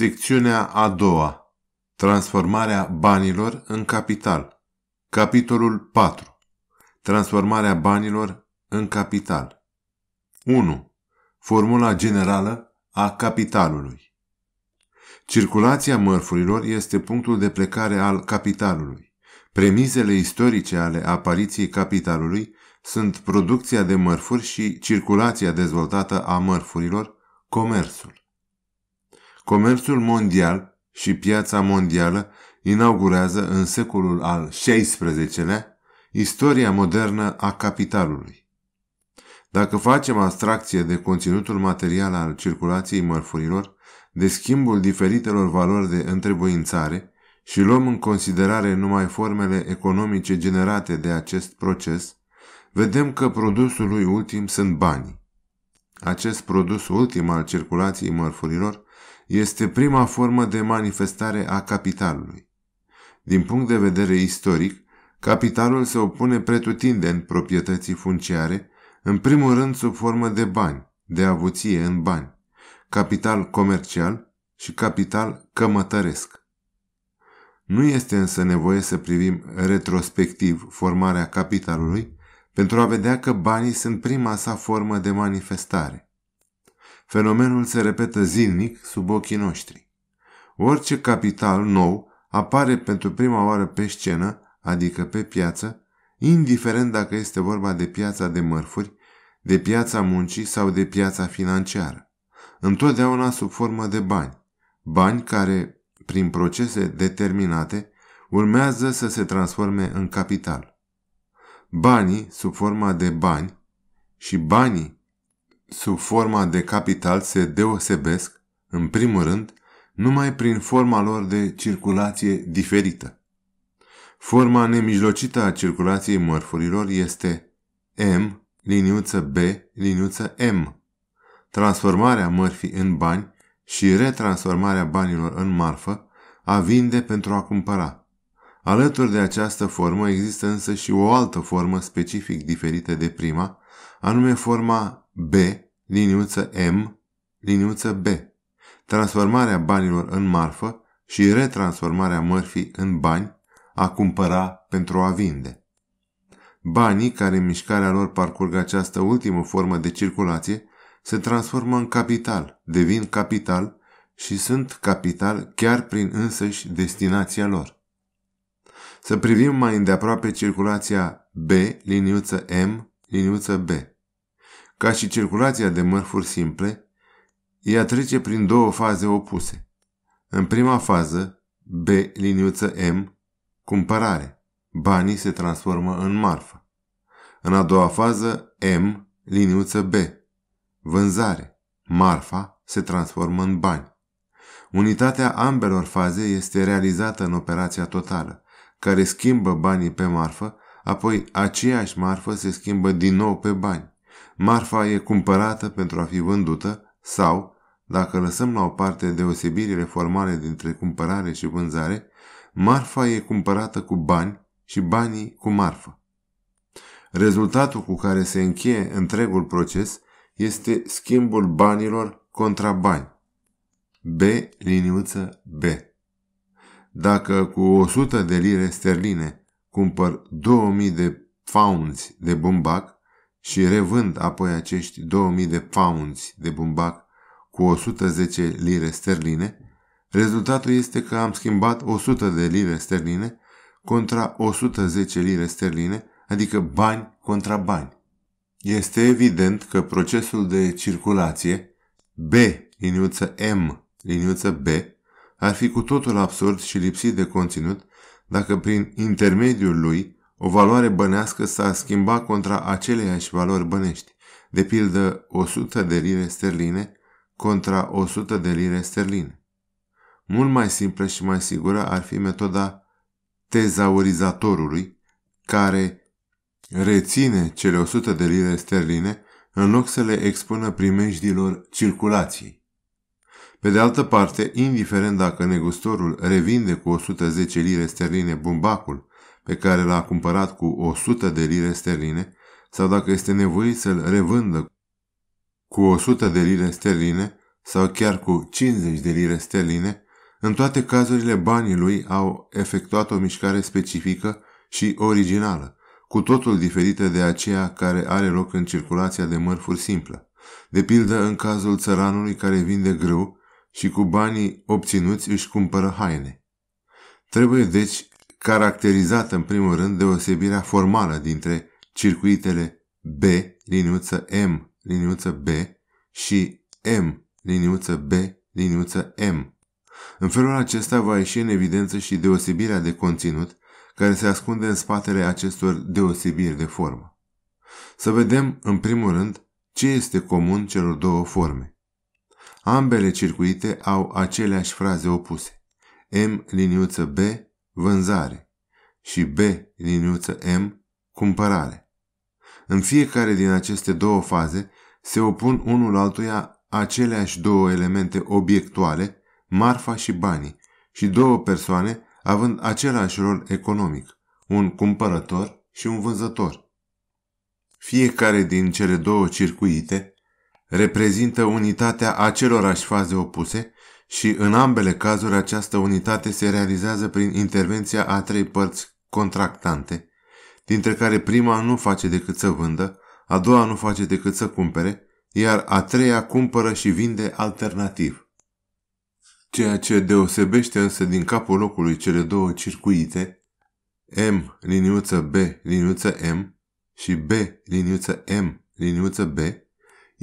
Secțiunea a doua. Transformarea banilor în capital. Capitolul 4. Transformarea banilor în capital. 1. Formula generală a capitalului. Circulația mărfurilor este punctul de plecare al capitalului. Premizele istorice ale apariției capitalului sunt producția de mărfuri și circulația dezvoltată a mărfurilor, comerțul. Comerțul mondial și piața mondială inaugurează în secolul al XVI-lea istoria modernă a capitalului. Dacă facem abstracție de conținutul material al circulației mărfurilor, de schimbul diferitelor valori de întrebuințare și luăm în considerare numai formele economice generate de acest proces, vedem că produsul lui ultim sunt banii. Acest produs ultim al circulației mărfurilor este prima formă de manifestare a capitalului. Din punct de vedere istoric, capitalul se opune pretutindeni proprietății funciare, în primul rând sub formă de bani, de avuție în bani, capital comercial și capital cămătăresc. Nu este însă nevoie să privim retrospectiv formarea capitalului pentru a vedea că banii sunt prima sa formă de manifestare. Fenomenul se repetă zilnic sub ochii noștri. Orice capital nou apare pentru prima oară pe scenă, adică pe piață, indiferent dacă este vorba de piața de mărfuri, de piața muncii sau de piața financiară. Întotdeauna sub formă de bani. Bani care, prin procese determinate, urmează să se transforme în capital. Banii sub forma de bani și banii sub forma de capital se deosebesc, în primul rând, numai prin forma lor de circulație diferită. Forma nemijlocită a circulației mărfurilor este M, liniuță B, liniuță M. Transformarea mărfii în bani și retransformarea banilor în marfă a vinde pentru a cumpăra. Alături de această formă există însă și o altă formă specific diferită de prima, anume forma B, liniuță M, liniuță B, transformarea banilor în marfă și retransformarea mărfii în bani, a cumpăra pentru a vinde. Banii care în mișcarea lor parcurg această ultimă formă de circulație se transformă în capital, devin capital și sunt capital chiar prin însăși destinația lor. Să privim mai îndeaproape circulația B, liniuță M, liniuță B. Ca și circulația de mărfuri simple, ea trece prin două faze opuse. În prima fază, B liniuță M, cumpărare. Banii se transformă în marfă. În a doua fază, M liniuță B, vânzare. Marfa se transformă în bani. Unitatea ambelor faze este realizată în operația totală, care schimbă banii pe marfă Apoi aceeași marfă se schimbă din nou pe bani. Marfa e cumpărată pentru a fi vândută sau, dacă lăsăm la o parte deosebirile formale dintre cumpărare și vânzare, marfa e cumpărată cu bani și banii cu marfă. Rezultatul cu care se încheie întregul proces este schimbul banilor contra bani. B liniuță B. Dacă cu 100 de lire sterline cumpăr 2000 de faunți de bumbac și revând apoi acești 2000 de faunți de bumbac cu 110 lire sterline, rezultatul este că am schimbat 100 de lire sterline contra 110 lire sterline, adică bani contra bani. Este evident că procesul de circulație B, liniuță M, liniuță B, ar fi cu totul absurd și lipsit de conținut dacă prin intermediul lui o valoare bănească s-a schimbat contra aceleiași valori bănești, de pildă 100 de lire sterline contra 100 de lire sterline. Mult mai simplă și mai sigură ar fi metoda tezaurizatorului, care reține cele 100 de lire sterline în loc să le expună primejdilor circulației. Pe de altă parte, indiferent dacă negustorul revinde cu 110 lire sterline bumbacul pe care l-a cumpărat cu 100 de lire sterline sau dacă este nevoit să-l revândă cu 100 de lire sterline sau chiar cu 50 de lire sterline, în toate cazurile banii lui au efectuat o mișcare specifică și originală, cu totul diferită de aceea care are loc în circulația de mărfuri simplă. De pildă, în cazul țăranului care vinde grâu, și cu banii obținuți își cumpără haine. Trebuie deci caracterizată în primul rând deosebirea formală dintre circuitele B, liniuță M, liniuță B și M, liniuță B, liniuță M. În felul acesta va ieși în evidență și deosebirea de conținut care se ascunde în spatele acestor deosebiri de formă. Să vedem, în primul rând, ce este comun celor două forme. Ambele circuite au aceleași fraze opuse. M liniuță B, vânzare și B liniuță M, cumpărare. În fiecare din aceste două faze se opun unul altuia aceleași două elemente obiectuale, marfa și banii, și două persoane având același rol economic, un cumpărător și un vânzător. Fiecare din cele două circuite reprezintă unitatea acelorași faze opuse și în ambele cazuri această unitate se realizează prin intervenția a trei părți contractante, dintre care prima nu face decât să vândă, a doua nu face decât să cumpere, iar a treia cumpără și vinde alternativ. Ceea ce deosebește însă din capul locului cele două circuite, M liniuță B liniuță M și B liniuță M liniuță B,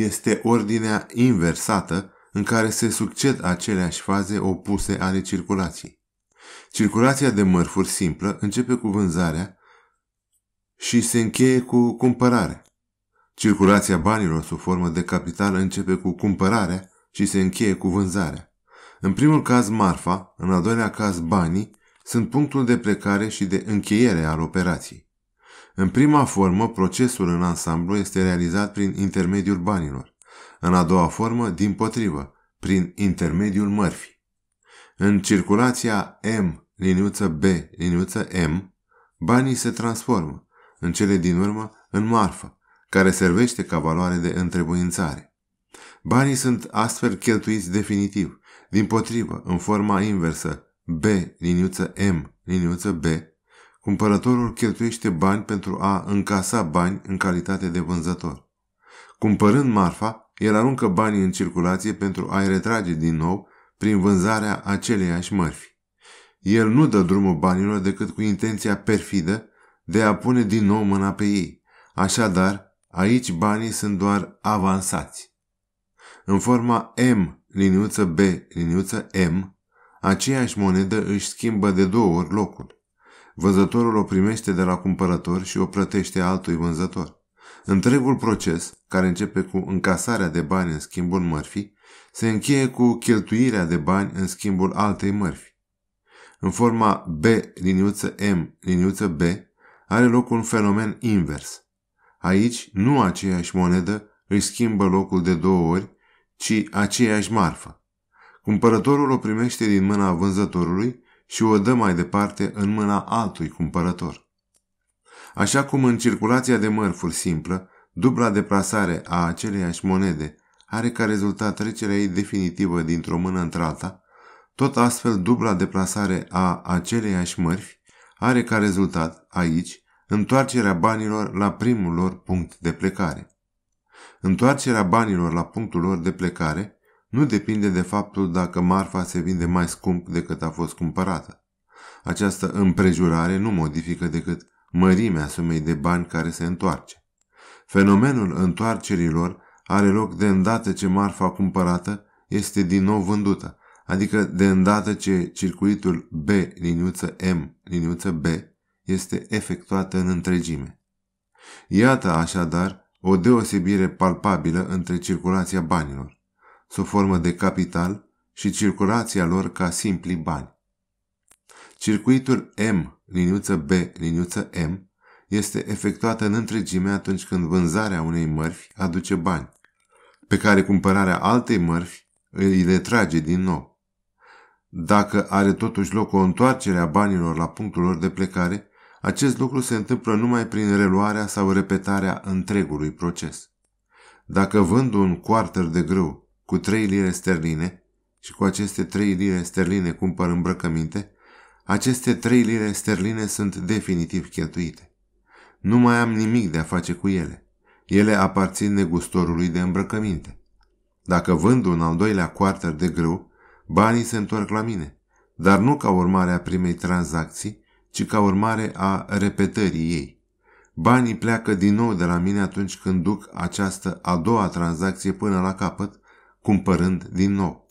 este ordinea inversată în care se succed aceleași faze opuse ale circulației. Circulația de mărfuri simplă începe cu vânzarea și se încheie cu cumpărarea. Circulația banilor sub formă de capital începe cu cumpărarea și se încheie cu vânzarea. În primul caz marfa, în al doilea caz banii, sunt punctul de plecare și de încheiere al operației. În prima formă, procesul în ansamblu este realizat prin intermediul banilor. În a doua formă, din potrivă, prin intermediul mărfii. În circulația M, liniuță B, liniuță M, banii se transformă, în cele din urmă, în marfă, care servește ca valoare de întrebuințare. Banii sunt astfel cheltuiți definitiv, din potrivă, în forma inversă, B, liniuță M, liniuță B, Cumpărătorul cheltuiește bani pentru a încasa bani în calitate de vânzător. Cumpărând marfa, el aruncă banii în circulație pentru a-i retrage din nou prin vânzarea aceleiași mărfi. El nu dă drumul banilor decât cu intenția perfidă de a pune din nou mâna pe ei. Așadar, aici banii sunt doar avansați. În forma M, liniuță B, liniuță M, aceeași monedă își schimbă de două ori locul vânzătorul o primește de la cumpărător și o plătește altui vânzător. Întregul proces, care începe cu încasarea de bani în schimbul mărfii, se încheie cu cheltuirea de bani în schimbul altei mărfi. În forma B, liniuță M, liniuță B, are loc un fenomen invers. Aici, nu aceeași monedă își schimbă locul de două ori, ci aceeași marfă. Cumpărătorul o primește din mâna vânzătorului și o dă mai departe în mâna altui cumpărător. Așa cum în circulația de mărfuri simplă, dubla deplasare a aceleiași monede are ca rezultat trecerea ei definitivă dintr-o mână într-alta, tot astfel dubla deplasare a aceleiași mărfi are ca rezultat, aici, întoarcerea banilor la primul lor punct de plecare. Întoarcerea banilor la punctul lor de plecare nu depinde de faptul dacă marfa se vinde mai scump decât a fost cumpărată. Această împrejurare nu modifică decât mărimea sumei de bani care se întoarce. Fenomenul întoarcerilor are loc de îndată ce marfa cumpărată este din nou vândută, adică de îndată ce circuitul B liniuță M liniuță B este efectuată în întregime. Iată așadar o deosebire palpabilă între circulația banilor sub formă de capital și circulația lor ca simpli bani. Circuitul M, liniuță B, liniuță M, este efectuată în întregime atunci când vânzarea unei mărfi aduce bani, pe care cumpărarea altei mărfi îi retrage din nou. Dacă are totuși loc o întoarcere a banilor la punctul lor de plecare, acest lucru se întâmplă numai prin reluarea sau repetarea întregului proces. Dacă vând un quarter de grâu cu trei lire sterline și cu aceste trei lire sterline cumpăr îmbrăcăminte, aceste trei lire sterline sunt definitiv cheltuite. Nu mai am nimic de a face cu ele. Ele aparțin negustorului de îmbrăcăminte. Dacă vând un al doilea quarter de grâu, banii se întorc la mine, dar nu ca urmare a primei tranzacții, ci ca urmare a repetării ei. Banii pleacă din nou de la mine atunci când duc această a doua tranzacție până la capăt, cumpărând din nou.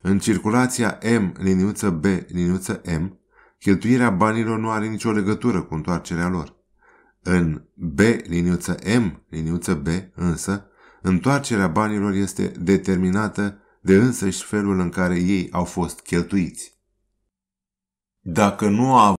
În circulația M, liniuță B, liniuță M, cheltuirea banilor nu are nicio legătură cu întoarcerea lor. În B, liniuță M, liniuță B, însă, întoarcerea banilor este determinată de însăși felul în care ei au fost cheltuiți. Dacă nu a